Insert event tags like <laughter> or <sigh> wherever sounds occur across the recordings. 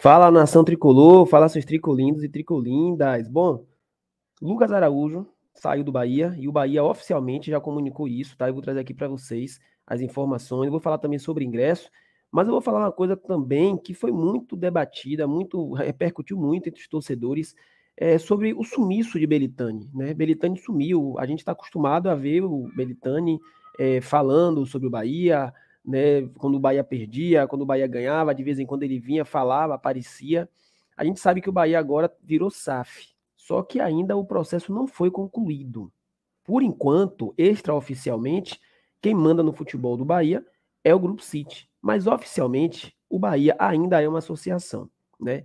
Fala nação tricolor, fala seus tricolindos e tricolindas. Bom, Lucas Araújo saiu do Bahia e o Bahia oficialmente já comunicou isso, tá? Eu vou trazer aqui para vocês as informações, eu vou falar também sobre ingresso, mas eu vou falar uma coisa também que foi muito debatida, muito repercutiu muito entre os torcedores é, sobre o sumiço de Belitani, né? Belitani sumiu, a gente está acostumado a ver o Belitani é, falando sobre o Bahia, né? Quando o Bahia perdia, quando o Bahia ganhava, de vez em quando ele vinha, falava, aparecia. A gente sabe que o Bahia agora virou SAF, só que ainda o processo não foi concluído. Por enquanto, extraoficialmente, quem manda no futebol do Bahia é o Grupo City, mas oficialmente o Bahia ainda é uma associação, né?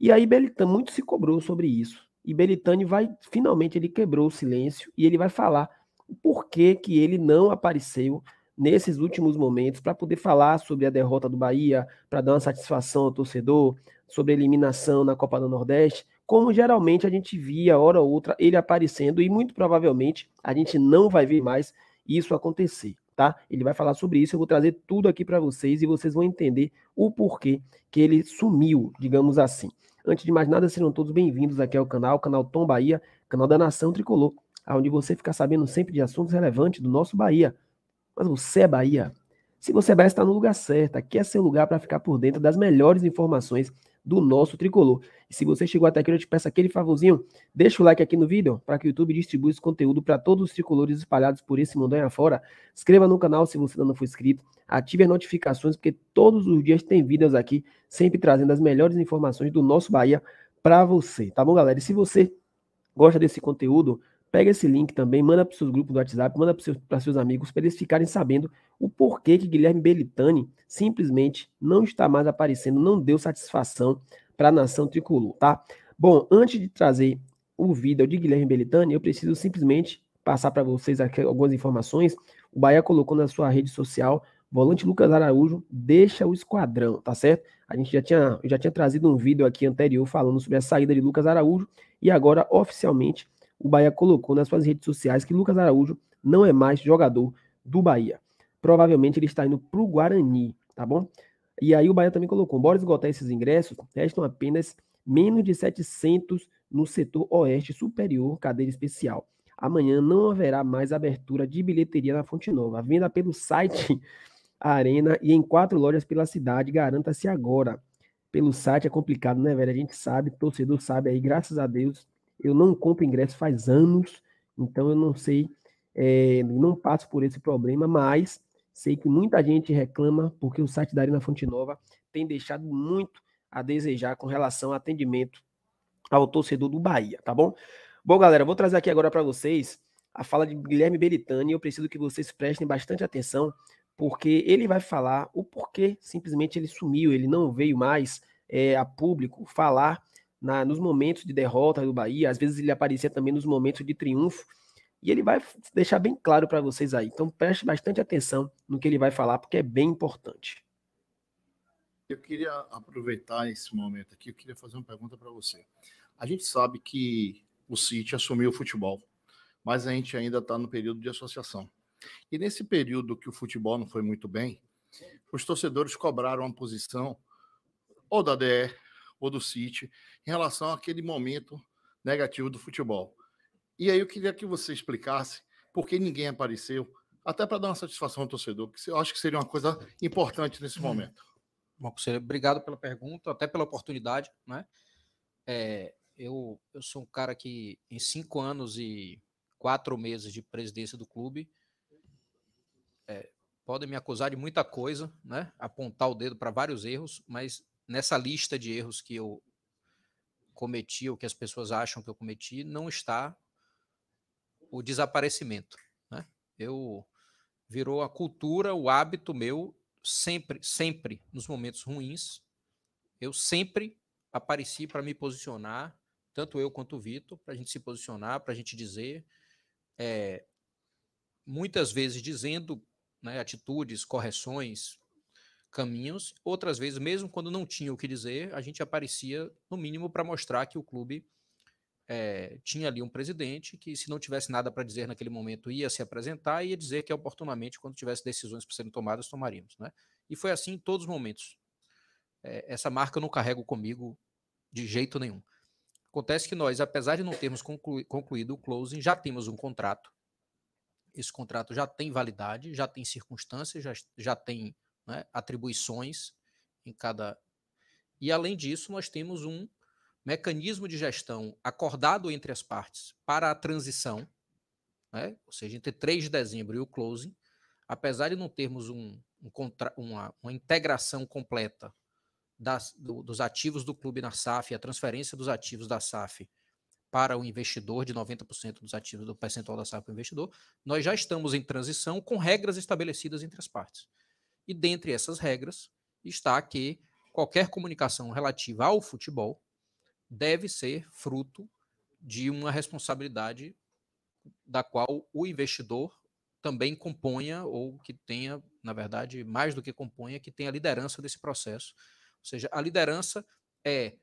E aí Belitão muito se cobrou sobre isso. E Belitani vai finalmente ele quebrou o silêncio e ele vai falar o porquê que ele não apareceu nesses últimos momentos para poder falar sobre a derrota do Bahia, para dar uma satisfação ao torcedor, sobre a eliminação na Copa do Nordeste, como geralmente a gente via, hora ou outra, ele aparecendo e muito provavelmente a gente não vai ver mais isso acontecer, tá? Ele vai falar sobre isso, eu vou trazer tudo aqui para vocês e vocês vão entender o porquê que ele sumiu, digamos assim. Antes de mais nada, sejam todos bem-vindos aqui ao canal, canal Tom Bahia, canal da Nação Tricolor, onde você fica sabendo sempre de assuntos relevantes do nosso Bahia mas você é Bahia? Se você é Bahia, está no lugar certo. Aqui é seu lugar para ficar por dentro das melhores informações do nosso tricolor. E se você chegou até aqui, eu te peço aquele favorzinho, deixa o like aqui no vídeo para que o YouTube distribua esse conteúdo para todos os tricolores espalhados por esse mundo aí afora. Inscreva no canal se você ainda não for inscrito, ative as notificações porque todos os dias tem vídeos aqui, sempre trazendo as melhores informações do nosso Bahia para você, tá bom, galera? E se você gosta desse conteúdo, Pega esse link também, manda para os seus grupos do WhatsApp, manda para seus, seus amigos, para eles ficarem sabendo o porquê que Guilherme Belitani simplesmente não está mais aparecendo, não deu satisfação para a nação tricolor, tá? Bom, antes de trazer o vídeo de Guilherme Belitani, eu preciso simplesmente passar para vocês aqui algumas informações. O Bahia colocou na sua rede social, volante Lucas Araújo deixa o esquadrão, tá certo? A gente já tinha, já tinha trazido um vídeo aqui anterior falando sobre a saída de Lucas Araújo e agora oficialmente o Bahia colocou nas suas redes sociais que Lucas Araújo não é mais jogador do Bahia. Provavelmente ele está indo para o Guarani, tá bom? E aí o Bahia também colocou, embora esgotar esses ingressos, restam apenas menos de 700 no setor oeste superior, cadeira especial. Amanhã não haverá mais abertura de bilheteria na Fonte Nova. A venda pelo site <laughs> Arena e em quatro lojas pela cidade, garanta-se agora. Pelo site é complicado, né, velho? A gente sabe, torcedor sabe aí, graças a Deus, eu não compro ingresso faz anos, então eu não sei, é, não passo por esse problema, mas sei que muita gente reclama porque o site da Arena Fonte Nova tem deixado muito a desejar com relação ao atendimento ao torcedor do Bahia, tá bom? Bom, galera, vou trazer aqui agora para vocês a fala de Guilherme Belitani. Eu preciso que vocês prestem bastante atenção, porque ele vai falar o porquê simplesmente ele sumiu, ele não veio mais é, a público falar na, nos momentos de derrota do Bahia, às vezes ele aparecia também nos momentos de triunfo. E ele vai deixar bem claro para vocês aí. Então preste bastante atenção no que ele vai falar, porque é bem importante. Eu queria aproveitar esse momento aqui, eu queria fazer uma pergunta para você. A gente sabe que o City assumiu o futebol, mas a gente ainda está no período de associação. E nesse período que o futebol não foi muito bem, os torcedores cobraram uma posição ou da DE ou do City em relação àquele momento negativo do futebol. E aí eu queria que você explicasse por que ninguém apareceu, até para dar uma satisfação ao torcedor, que eu acho que seria uma coisa importante nesse uhum. momento. Bom, conselheiro, obrigado pela pergunta, até pela oportunidade, né? É, eu, eu sou um cara que em cinco anos e quatro meses de presidência do clube é, podem me acusar de muita coisa, né? Apontar o dedo para vários erros, mas nessa lista de erros que eu cometi, ou que as pessoas acham que eu cometi, não está o desaparecimento. Né? Eu virou a cultura, o hábito meu, sempre, sempre nos momentos ruins, eu sempre apareci para me posicionar, tanto eu quanto o Vitor, para a gente se posicionar, para a gente dizer, é, muitas vezes dizendo né, atitudes, correções, caminhos. Outras vezes, mesmo quando não tinha o que dizer, a gente aparecia, no mínimo, para mostrar que o clube é, tinha ali um presidente que, se não tivesse nada para dizer naquele momento, ia se apresentar e ia dizer que, oportunamente, quando tivesse decisões para serem tomadas, tomaríamos. Né? E foi assim em todos os momentos. É, essa marca eu não carrego comigo de jeito nenhum. Acontece que nós, apesar de não termos concluído o closing, já temos um contrato. Esse contrato já tem validade, já tem circunstâncias, já, já tem né, atribuições em cada. E, além disso, nós temos um mecanismo de gestão acordado entre as partes para a transição, né, ou seja, entre 3 de dezembro e o closing, apesar de não termos um, um contra, uma, uma, integração completa das, do, dos ativos do clube na SAF, a transferência dos ativos da SAF para o investidor, de 90% dos ativos do percentual da SAF para o investidor, nós já estamos em transição com regras estabelecidas entre as partes. E dentre essas regras está que qualquer comunicação relativa ao futebol deve ser fruto de uma responsabilidade da qual o investidor também componha ou que tenha, na verdade, mais do que componha, que tenha liderança desse processo. Ou seja, a liderança é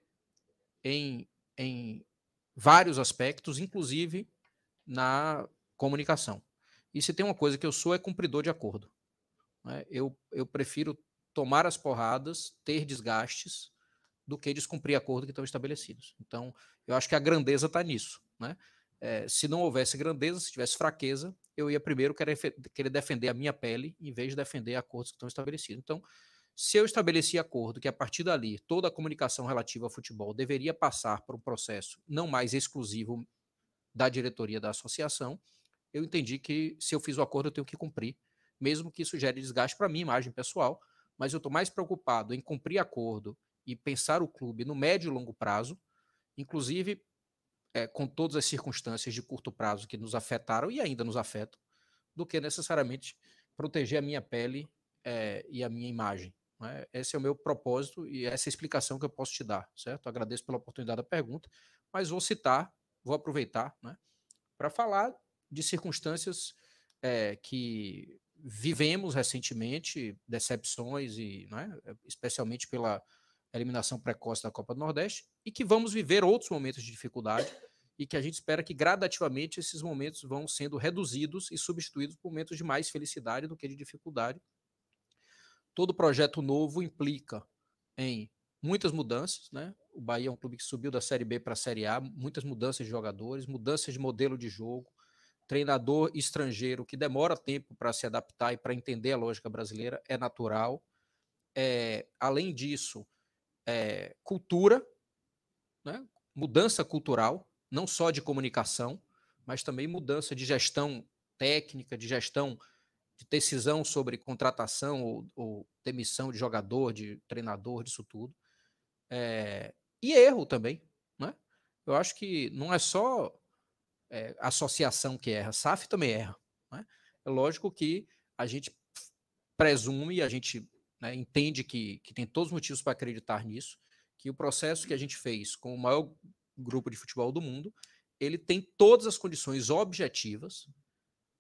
em, em vários aspectos, inclusive na comunicação. E se tem uma coisa que eu sou é cumpridor de acordo. Né? Eu, eu prefiro tomar as porradas, ter desgastes, do que descumprir acordos que estão estabelecidos. Então, eu acho que a grandeza está nisso. Né? É, se não houvesse grandeza, se tivesse fraqueza, eu ia primeiro querer, querer defender a minha pele em vez de defender acordos que estão estabelecidos. Então, se eu estabeleci acordo que a partir dali toda a comunicação relativa ao futebol deveria passar por um processo não mais exclusivo da diretoria da associação, eu entendi que se eu fiz o acordo eu tenho que cumprir mesmo que isso gere desgaste para mim, imagem pessoal, mas eu estou mais preocupado em cumprir acordo e pensar o clube no médio e longo prazo, inclusive é, com todas as circunstâncias de curto prazo que nos afetaram e ainda nos afetam, do que necessariamente proteger a minha pele é, e a minha imagem. Né? Esse é o meu propósito e essa é a explicação que eu posso te dar, certo? Agradeço pela oportunidade da pergunta, mas vou citar, vou aproveitar, né, para falar de circunstâncias é, que vivemos recentemente decepções, e né, especialmente pela eliminação precoce da Copa do Nordeste, e que vamos viver outros momentos de dificuldade e que a gente espera que gradativamente esses momentos vão sendo reduzidos e substituídos por momentos de mais felicidade do que de dificuldade. Todo projeto novo implica em muitas mudanças, né? O Bahia é um clube que subiu da Série B para a Série A, muitas mudanças de jogadores, mudanças de modelo de jogo, treinador estrangeiro que demora tempo para se adaptar e para entender a lógica brasileira é natural. É, além disso, é, cultura, né? mudança cultural, não só de comunicação, mas também mudança de gestão técnica, de gestão de decisão sobre contratação ou, ou demissão de jogador, de treinador, disso tudo. É, e erro também. Né? Eu acho que não é só é, associação que erra, SAF também erra. Né? É lógico que a gente presume, a gente né, entende que, que tem todos os motivos para acreditar nisso, que o processo que a gente fez com o maior grupo de futebol do mundo, ele tem todas as condições objetivas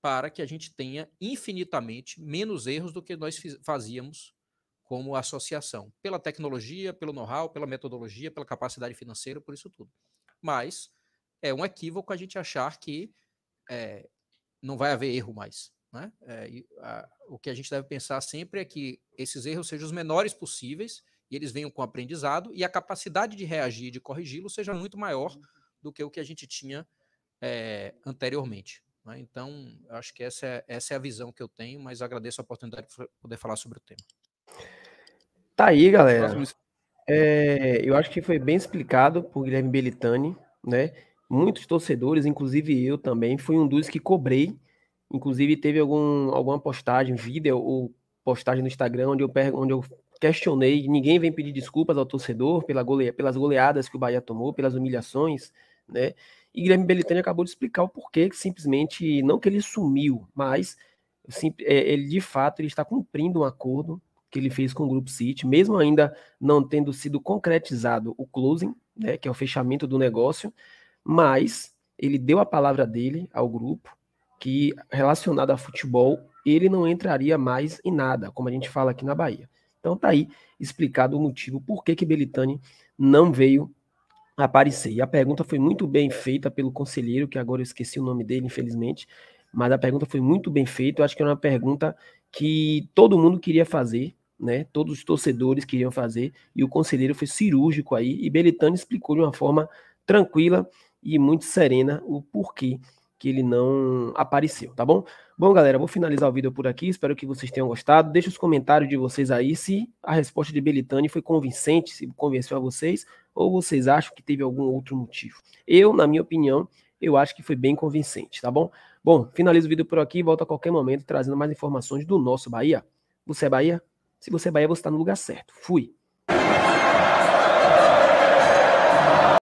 para que a gente tenha infinitamente menos erros do que nós fazíamos como associação, pela tecnologia, pelo know-how, pela metodologia, pela capacidade financeira, por isso tudo. Mas é um equívoco a gente achar que é, não vai haver erro mais. Né? É, a, o que a gente deve pensar sempre é que esses erros sejam os menores possíveis e eles venham com aprendizado e a capacidade de reagir e de corrigi-lo seja muito maior uhum. do que o que a gente tinha é, anteriormente. Né? Então, acho que essa é, essa é a visão que eu tenho, mas agradeço a oportunidade de poder falar sobre o tema. Tá aí, galera. É, eu acho que foi bem explicado por Guilherme Belitani, né? muitos torcedores, inclusive eu também, fui um dos que cobrei. Inclusive teve algum, alguma postagem, vídeo ou postagem no Instagram onde eu, onde eu questionei. Ninguém vem pedir desculpas ao torcedor pela gole, pelas goleadas que o Bahia tomou, pelas humilhações, né? E Guilherme Belitani acabou de explicar o porquê, que simplesmente, não que ele sumiu, mas sim, é, ele de fato ele está cumprindo um acordo que ele fez com o Grupo City, mesmo ainda não tendo sido concretizado o closing, né, que é o fechamento do negócio, mas ele deu a palavra dele ao grupo que, relacionado a futebol, ele não entraria mais em nada, como a gente fala aqui na Bahia. Então tá aí explicado o motivo por que que Belitani não veio aparecer. E a pergunta foi muito bem feita pelo conselheiro, que agora eu esqueci o nome dele, infelizmente, mas a pergunta foi muito bem feita, eu acho que era é uma pergunta que todo mundo queria fazer, né? Todos os torcedores queriam fazer, e o conselheiro foi cirúrgico aí, e Belitani explicou de uma forma tranquila e muito serena o porquê que ele não apareceu, tá bom? Bom, galera, vou finalizar o vídeo por aqui. Espero que vocês tenham gostado. Deixa os comentários de vocês aí se a resposta de Belitani foi convincente, se convenceu a vocês, ou vocês acham que teve algum outro motivo. Eu, na minha opinião, eu acho que foi bem convincente, tá bom? Bom, finalizo o vídeo por aqui e volto a qualquer momento trazendo mais informações do nosso Bahia. Você é Bahia? Se você é Bahia, você está no lugar certo. Fui.